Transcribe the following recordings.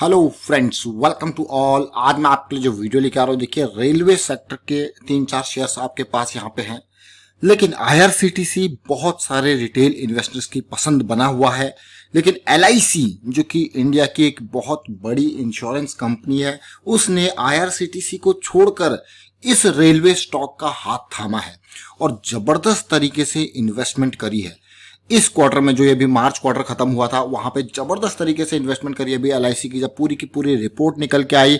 hello friends welcome to all आज मैं आपके लिए जो वीडियो लेकर आ रहा हूँ देखिए रेलवे सेक्टर के तीन चार शेयर्स आपके पास यहाँ पे हैं लेकिन आईआरसीटीसी बहुत सारे रिटेल इन्वेस्टर्स की पसंद बना हुआ है लेकिन एल जो कि इंडिया की एक बहुत बड़ी इंश्योरेंस कंपनी है उसने आईआरसीटीसी को छोड़कर इस रेलवे स्टॉक का हाथ थामा है और जबरदस्त तरीके से इन्वेस्टमेंट करी है इस क्वार्टर में जो ये अभी मार्च क्वार्टर खत्म हुआ था वहां पे जबरदस्त तरीके से इन्वेस्टमेंट करी अभी एल की जब पूरी की पूरी रिपोर्ट निकल के आई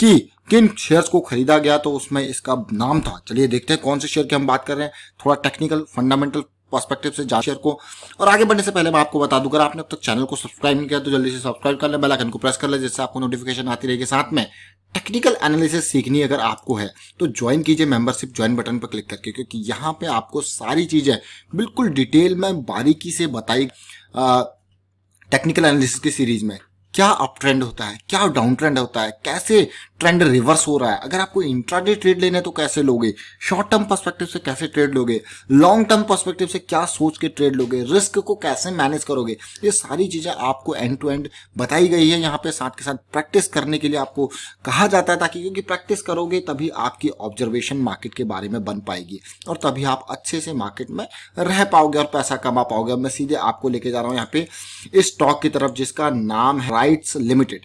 कि किन शेयर्स को खरीदा गया तो उसमें इसका नाम था चलिए देखते हैं कौन से शेयर की हम बात कर रहे हैं थोड़ा टेक्निकल फंडामेंटल पर्सपेक्टिव से जा शेयर को और आगे बढ़ने से पहले मैं आपको बता दूं अगर आपने अब तक चैनल को सब्सक्राइब नहीं किया तो जल्दी से सब्सक्राइब कर लें बेल आइकन को प्रेस कर लें जिससे आपको नोटिफिकेशन आती रहेगी साथ में टेक्निकल एनालिसिस सीखनी अगर आपको है तो ज्वाइन कीजिए मेंबरशिप ज्वाइन बटन पर क्लिक करके क्योंकि यहाँ पे आपको सारी चीज़ें बिल्कुल डिटेल में बारीकी से बताई टेक्निकल एनालिसिस की सीरीज में क्या अप ट्रेंड होता है क्या डाउन ट्रेंड होता है कैसे ट्रेंड रिवर्स हो रहा है अगर आपको इंट्राडे ट्रेड लेना है तो कैसे लोगे शॉर्ट टर्म पर्सपेक्टिव से कैसे ट्रेड लोगे लॉन्ग टर्म पर्सपेक्टिव से क्या सोच के ट्रेड लोगे रिस्क को कैसे मैनेज करोगे ये सारी चीजें आपको एंड टू एंड बताई गई है यहाँ पे साथ के साथ प्रैक्टिस करने के लिए आपको कहा जाता है ताकि क्योंकि प्रैक्टिस करोगे तभी आपकी ऑब्जर्वेशन मार्केट के बारे में बन पाएगी और तभी आप अच्छे से मार्केट में रह पाओगे और पैसा कमा पाओगे मैं सीधे आपको लेके जा रहा हूँ यहाँ पे इस स्टॉक की तरफ जिसका नाम है राइट्स लिमिटेड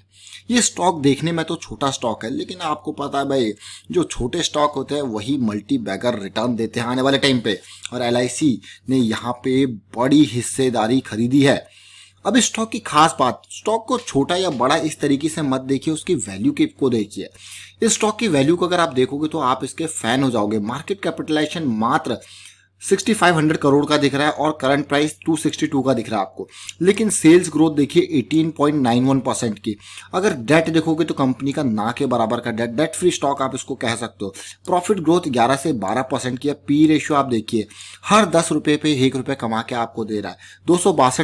ये स्टॉक देखने में तो छोटा स्टॉक स्टॉक है लेकिन आपको पता है भाई जो छोटे स्टॉक होते हैं वही मल्टी बैगर रिटर्न देते हैं आने वाले टाइम पे और एल ने यहाँ पे बड़ी हिस्सेदारी खरीदी है अब इस स्टॉक की खास बात स्टॉक को छोटा या बड़ा इस तरीके से मत देखिए उसकी वैल्यू की को देखिए इस स्टॉक की वैल्यू को अगर आप देखोगे तो आप इसके फैन हो जाओगे मार्केट कैपिटलाइजेशन मात्र 6500 करोड़ का दिख रहा है और करंट प्राइस 262 का दिख रहा है आपको लेकिन सेल्स ग्रोथ देखिए 18.91 परसेंट की अगर डेट देखोगे तो कंपनी का ना के बराबर का डेट डेट फ्री स्टॉक आप इसको कह सकते हो प्रॉफिट ग्रोथ 11 से 12 परसेंट की पी रेशियो आप देखिए हर दस रुपये पे एक रुपये कमा के आपको दे रहा है दो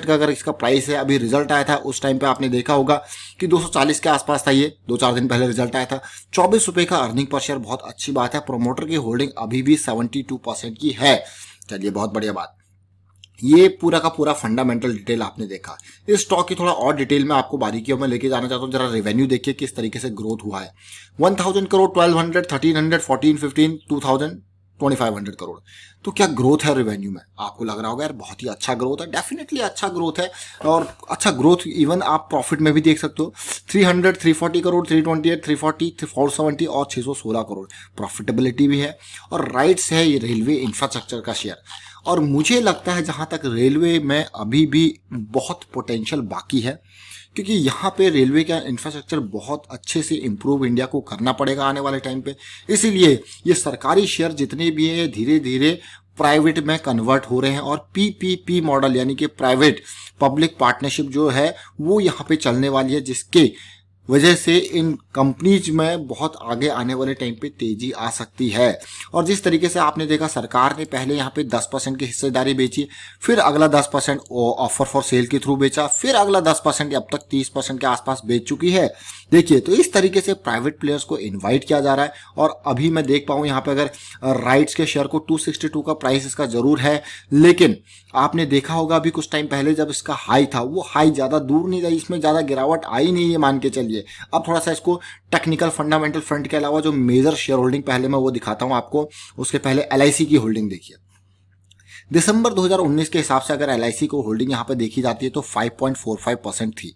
का अगर इसका प्राइस है अभी रिजल्ट आया था उस टाइम पर आपने देखा होगा कि दो के आसपास था ये दो चार दिन पहले रिजल्ट आया था चौबीस का अर्निंग पर शेयर बहुत अच्छी बात है प्रोमोटर की होल्डिंग अभी भी सेवेंटी की है चलिए बहुत बढ़िया बात ये पूरा का पूरा फंडामेंटल डिटेल आपने देखा इस स्टॉक की थोड़ा और डिटेल में आपको बारीकियों में लेके जाना चाहता हूँ जरा रेवेन्यू देखिए किस तरीके से ग्रोथ हुआ है one thousand crore twelve hundred hundred thirteen fourteen fifteen two thousand 2500 crore तो क्या ग्रोथ है रेवेन्यू में आपको लग रहा होगा यार बहुत ही अच्छा ग्रोथ है डेफिनेटली अच्छा ग्रोथ है और अच्छा ग्रोथ इवन आप प्रॉफिट में भी देख सकते हो 300 340 करोड़ 328 340 470 और 616 करोड़ प्रॉफिटेबिलिटी भी है और राइट्स है ये रेलवे इंफ्रास्ट्रक्चर का शेयर और मुझे लगता है जहाँ तक रेलवे में अभी भी बहुत पोटेंशियल बाकी है क्योंकि यहाँ पे रेलवे का इंफ्रास्ट्रक्चर बहुत अच्छे से इम्प्रूव इंडिया को करना पड़ेगा आने वाले टाइम पे इसीलिए ये सरकारी शेयर जितने भी हैं धीरे धीरे प्राइवेट में कन्वर्ट हो रहे हैं और पीपीपी मॉडल यानी कि प्राइवेट पब्लिक पार्टनरशिप जो है वो यहाँ पे चलने वाली है जिसके वजह से इन कंपनीज में बहुत आगे आने वाले टाइम पे तेजी आ सकती है और जिस तरीके से आपने देखा सरकार ने पहले यहाँ पे 10 परसेंट की हिस्सेदारी बेची फिर अगला 10 परसेंट ऑफर फॉर सेल के थ्रू बेचा फिर अगला 10 परसेंट अब तक 30 परसेंट के आसपास बेच चुकी है देखिए तो इस तरीके से प्राइवेट प्लेयर्स को इन्वाइट किया जा रहा है और अभी मैं देख पाऊँ यहाँ पे अगर राइट्स के शेयर को टू का प्राइस इसका जरूर है लेकिन आपने देखा होगा अभी कुछ टाइम पहले जब इसका हाई था वो हाई ज़्यादा दूर नहीं जाए इसमें ज़्यादा गिरावट आई नहीं है मान के चलिए अब थोड़ा सा इसको टेक्निकल फंडामेंटल फ्रंट के अलावा जो मेजर शेयर होल्डिंग पहले मैं वो दिखाता हूँ आपको उसके पहले एल की होल्डिंग देखिए दिसंबर 2019 के हिसाब से अगर एल को होल्डिंग यहाँ पे देखी जाती है तो 5.45 परसेंट थी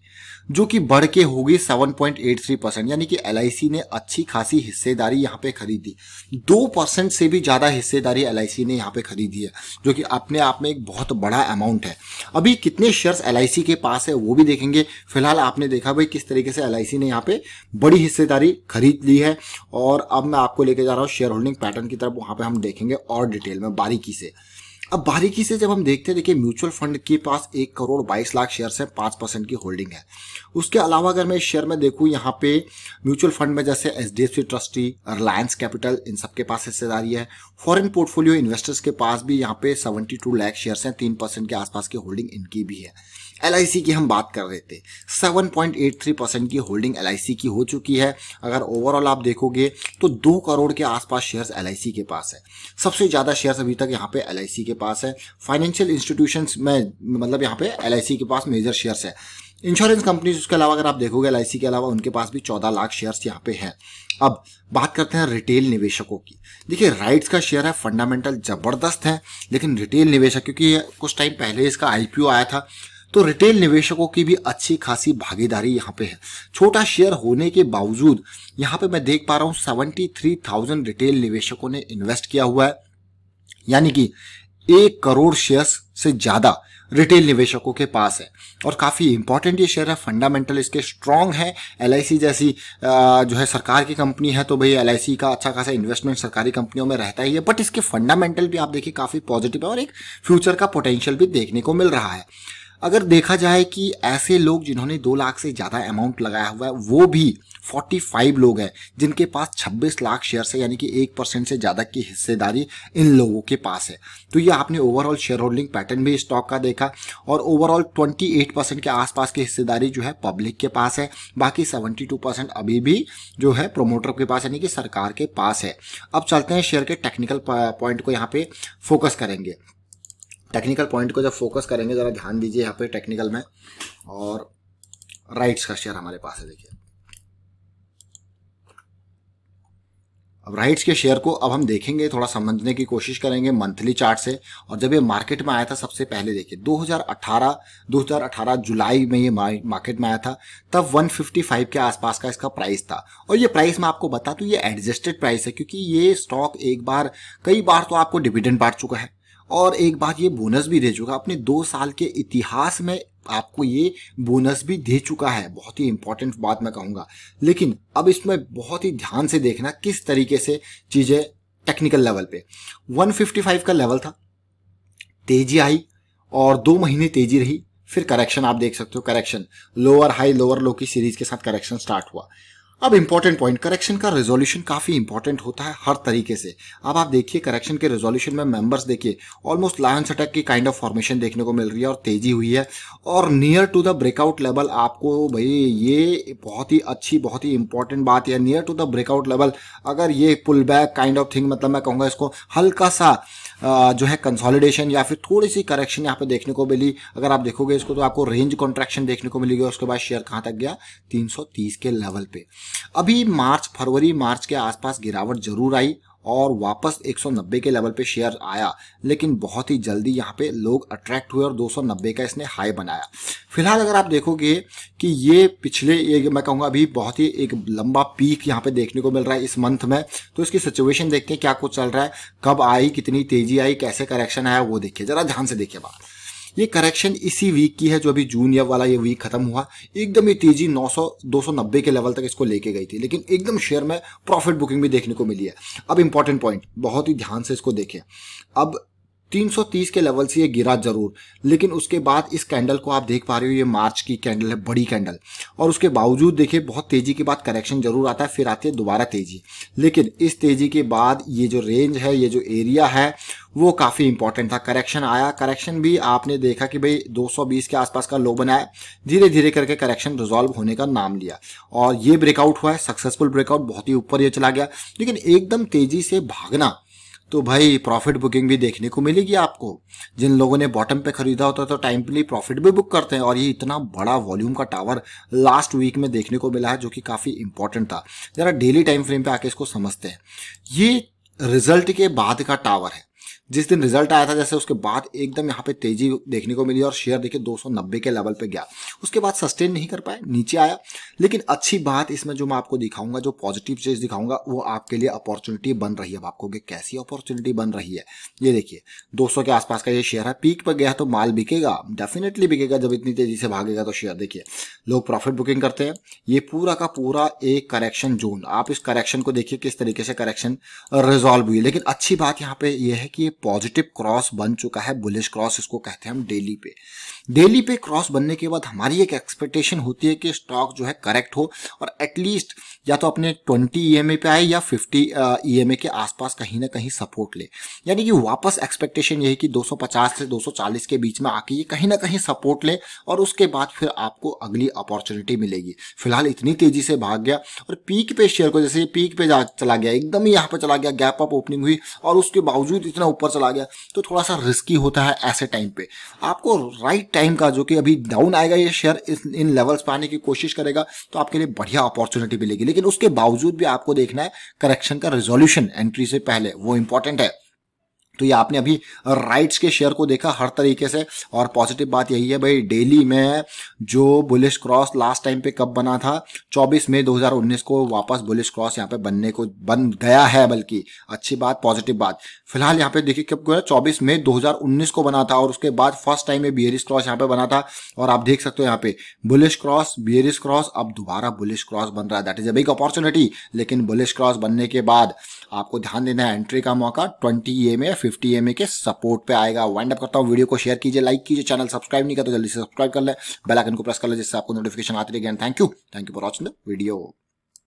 जो कि बढ़ के होगी 7.83 परसेंट यानी कि एल ने अच्छी खासी हिस्सेदारी यहां पे खरीदी दो परसेंट से भी ज़्यादा हिस्सेदारी एल ने यहाँ पे खरीदी है जो कि अपने आप में एक बहुत बड़ा अमाउंट है अभी कितने शेयर्स एल के पास है वो भी देखेंगे फिलहाल आपने देखा भाई किस तरीके से एल ने यहाँ पे बड़ी हिस्सेदारी खरीद ली है और अब मैं आपको लेके जा रहा हूँ शेयर होल्डिंग पैटर्न की तरफ वहां पर हम देखेंगे और डिटेल में बारीकी से अब बारीकी से जब हम देखते हैं देखिए म्यूचुअल फंड के पास एक करोड़ बाईस लाख शेयर्स हैं पाँच परसेंट की होल्डिंग है उसके अलावा अगर मैं इस शेयर में देखूँ यहाँ पे म्यूचुअल फंड में जैसे H D F C trustee Reliance capital इन सब के पास हिस्सेदारी है फॉरेन पोर्टफोलियो इन्वेस्टर्स के पास भी यहाँ पे सेवेंटी टू लैख शेयर हैं तीन परसेंट के आसपास की होल्डिंग इनकी भी है एल की हम बात कर रहे थे seven point eight three percent की होल्डिंग एल की हो चुकी है अगर ओवरऑल आप देखोगे तो दो करोड़ के आसपास शेयर्स एल के पास है सबसे ज़्यादा शेयर्स अभी तक यहाँ पे एल के पास है फाइनेंशियल इंस्टीट्यूशन में मतलब यहाँ पे एल के पास मेजर शेयर्स है इंश्योरेंस कंपनीज उसके अलावा अगर आप देखोगे एल के अलावा उनके पास भी चौदह लाख शेयर्स यहाँ पे हैं अब बात करते हैं रिटेल निवेशकों की देखिए राइट्स का शेयर है फंडामेंटल जबरदस्त है लेकिन रिटेल निवेशक क्योंकि कुछ टाइम पहले इसका आई आया था तो रिटेल निवेशकों की भी अच्छी खासी भागीदारी यहाँ पे है छोटा शेयर होने के बावजूद यहाँ पे मैं देख पा रहा हूँ सेवेंटी थ्री थाउजेंड रिटेल निवेशकों ने इन्वेस्ट किया हुआ है यानी कि एक करोड़ शेयर्स से ज्यादा रिटेल निवेशकों के पास है और काफ़ी इंपॉर्टेंट ये शेयर है फंडामेंटल इसके स्ट्रांग है एल जैसी जो है सरकार की कंपनी है तो भाई एल का अच्छा खासा इन्वेस्टमेंट सरकारी कंपनियों में रहता ही है बट इसके फंडामेंटल भी आप देखिए काफ़ी पॉजिटिव है और एक फ्यूचर का पोटेंशियल भी देखने को मिल रहा है अगर देखा जाए कि ऐसे लोग जिन्होंने दो लाख से ज़्यादा अमाउंट लगाया हुआ है वो भी 45 लोग हैं जिनके पास 26 लाख शेयर है यानी कि एक परसेंट से ज़्यादा की हिस्सेदारी इन लोगों के पास है तो ये आपने ओवरऑल शेयर होल्डिंग पैटर्न भी स्टॉक का देखा और ओवरऑल 28 परसेंट के आसपास की हिस्सेदारी जो है पब्लिक के पास है बाकी 72 परसेंट अभी भी जो है प्रोमोटर के पास यानी कि सरकार के पास है अब चलते हैं शेयर के टेक्निकल पॉइंट को यहाँ पे फोकस करेंगे टेक्निकल पॉइंट को जब फोकस करेंगे ज़रा ध्यान दीजिए यहाँ पे टेक्निकल में और राइट्स का शेयर हमारे पास है देखिए अब राइट्स के शेयर को अब हम देखेंगे थोड़ा समझने की कोशिश करेंगे मंथली चार्ट से और जब ये मार्केट में आया था सबसे पहले देखिए 2018 2018 जुलाई में ये मार्केट में आया था तब 155 के आसपास का इसका प्राइस था और ये प्राइस मैं आपको बता दूँ ये एडजस्टेड प्राइस है क्योंकि ये स्टॉक एक बार कई बार तो आपको डिविडेंड बांट चुका है और एक बात ये बोनस भी दे चुका अपने दो साल के इतिहास में आपको ये बोनस भी दे चुका है बहुत ही इंपॉर्टेंट बात मैं कहूंगा लेकिन अब इसमें बहुत ही ध्यान से देखना किस तरीके से चीज़ें टेक्निकल लेवल पे 155 का लेवल था तेजी आई और दो महीने तेजी रही फिर करेक्शन आप देख सकते हो correction lower high lower low की सीरीज के साथ करेक्शन स्टार्ट हुआ अब इंपॉर्टेंट पॉइंट करेक्शन का रेजोल्यूशन काफी इंपॉर्टेंट होता है हर तरीके से अब आप देखिए करेक्शन के रेजोल्यूशन में मेंबर्स देखिए ऑलमोस्ट लायंस अटैक की काइंड ऑफ फॉर्मेशन देखने को मिल रही है और तेजी हुई है और near to the breakout level आपको भाई ये बहुत ही अच्छी बहुत ही इंपॉर्टेंट बात है near to the breakout level अगर ये pull back kind of thing मतलब मैं कहूँगा इसको हल्का सा जो है कंसोलिडेशन या फिर थोड़ी सी करेक्शन यहाँ पे देखने को मिली अगर आप देखोगे इसको तो आपको रेंज कॉन्ट्रैक्शन देखने को मिलेगी उसके बाद शेयर कहाँ तक गया तीन के लेवल पे अभी मार्च फरवरी मार्च के आसपास गिरावट जरूर आई और वापस 190 के लेवल पे शेयर आया लेकिन बहुत ही जल्दी यहाँ पे लोग अट्रैक्ट हुए और 290 का इसने हाई बनाया फिलहाल अगर आप देखोगे कि ये पिछले ये मैं कहूँगा अभी बहुत ही एक लंबा पीक यहाँ पे देखने को मिल रहा है इस मंथ में तो इसकी सिचुएशन देखते हैं क्या कुछ चल रहा है कब आई कितनी तेजी आई कैसे करेक्शन आया वो देखिए जरा ध्यान से देखिए बात ये करेक्शन इसी वीक की है जो अभी जून या वाला ये वीक खत्म हुआ एकदम ये तेजी 900 290 के लेवल तक इसको लेके गई थी लेकिन एकदम शेयर में प्रॉफिट बुकिंग भी देखने को मिली है अब इंपॉर्टेंट पॉइंट बहुत ही ध्यान से इसको देखें अब 330 के लेवल से ये गिरा जरूर लेकिन उसके बाद इस कैंडल को आप देख पा रहे हो ये मार्च की कैंडल है बड़ी कैंडल और उसके बावजूद देखिए बहुत तेजी के बाद करेक्शन जरूर आता है फिर आती है दोबारा तेजी लेकिन इस तेजी के बाद ये जो रेंज है ये जो एरिया है वो काफ़ी इंपॉर्टेंट था करेक्शन आया करेक्शन भी आपने देखा कि भाई 220 के आसपास का लो बनाया धीरे धीरे करके करेक्शन रिजॉल्व होने का नाम लिया और ये ब्रेकआउट हुआ है सक्सेसफुल ब्रेकआउट बहुत ही ऊपर ये चला गया लेकिन एकदम तेजी से भागना तो भाई प्रॉफिट बुकिंग भी देखने को मिलेगी आपको जिन लोगों ने बॉटम पे खरीदा होता है तो टाइम पे प्रॉफिट भी बुक करते हैं और ये इतना बड़ा वॉल्यूम का टावर लास्ट वीक में देखने को मिला है जो कि काफ़ी इंपॉर्टेंट था ज़रा डेली टाइम फ्रेम पे आके इसको समझते हैं ये रिजल्ट के बाद का टावर है जिस दिन रिजल्ट आया था जैसे उसके बाद एकदम यहाँ पे तेजी देखने को मिली और शेयर देखिए 290 के लेवल पे गया उसके बाद सस्टेन नहीं कर पाए नीचे आया लेकिन अच्छी बात इसमें जो मैं आपको दिखाऊंगा जो पॉजिटिव चीज दिखाऊंगा वो आपके लिए अपॉर्चुनिटी बन रही है अब आपको कैसी अपॉर्चुनिटी बन रही है ये देखिए दो के आसपास का ये शेयर है पीक पर गया तो माल बिकेगा डेफिनेटली बिकेगा जब इतनी तेजी से भागेगा तो शेयर देखिए लोग प्रॉफिट बुकिंग करते हैं ये पूरा का पूरा एक करेक्शन जोन आप इस करेक्शन को देखिए किस तरीके से करेक्शन रिजॉल्व हुई लेकिन अच्छी बात यहाँ पे ये है कि ये पॉजिटिव क्रॉस बन चुका है बुलिश क्रॉस इसको कहते हैं हम डेली पे डेली पे क्रॉस बनने के बाद हमारी एक एक्सपेक्टेशन होती है कि स्टॉक जो है करेक्ट हो और एटलीस्ट या तो अपने 20 ई पे आए या 50 ई के आसपास कहीं ना कहीं सपोर्ट ले यानी कि वापस एक्सपेक्टेशन यही कि 250 से 240 के बीच में आके ये कहीं ना कहीं सपोर्ट ले और उसके बाद फिर आपको अगली अपॉर्चुनिटी मिलेगी फिलहाल इतनी तेजी से भाग गया और पीक पे शेयर को जैसे पीक पे चला गया एकदम ही यहाँ पर चला गया गैप अप ओपनिंग हुई और उसके बावजूद इतना ऊपर चला गया तो थोड़ा सा रिस्की होता है ऐसे टाइम पे आपको राइट टाइम का जो कि अभी डाउन आएगा ये शेयर इन लेवल्स पर आने की कोशिश करेगा तो आपके लिए बढ़िया अपॉर्चुनिटी मिलेगी लेकिन उसके बावजूद भी आपको देखना है करेक्शन का रिजोल्यूशन एंट्री से पहले वो इंपॉर्टेंट है तो ये आपने अभी राइट्स के शेयर को देखा हर तरीके से और पॉजिटिव बात यही है भाई डेली में जो बुलिश क्रॉस लास्ट टाइम पे कब बना था 24 मई 2019 को वापस बुलिश क्रॉस यहाँ पे बनने को बन गया है बल्कि अच्छी बात पॉजिटिव बात फिलहाल यहाँ पे देखिए कब गया चौबीस मई 2019 को बना था और उसके बाद फर्स्ट टाइम में बियरिस क्रॉस यहाँ पे बना था और आप देख सकते हो यहाँ पे बुलिश क्रॉस बियरिस क्रॉस अब दोबारा बुलिश क्रॉस बन रहा है that is a big opportunity लेकिन बुलिश क्रॉस बनने के बाद आपको ध्यान देना है एंट्री का मौका ट्वेंटी ए में फिफ्टी फिफ्टी एम के सपोर्ट पे आएगा वाइंड अप करता हूँ वीडियो को शेयर कीजिए लाइक कीजिए चैनल सब्सक्राइब नहीं कर तो जल्दी से सब्सक्राइब कर ले बेलाइकन को प्रेस कर ले जिससे आपको नोटिफिकेशन आती रहेगी thank you thank you for watching the video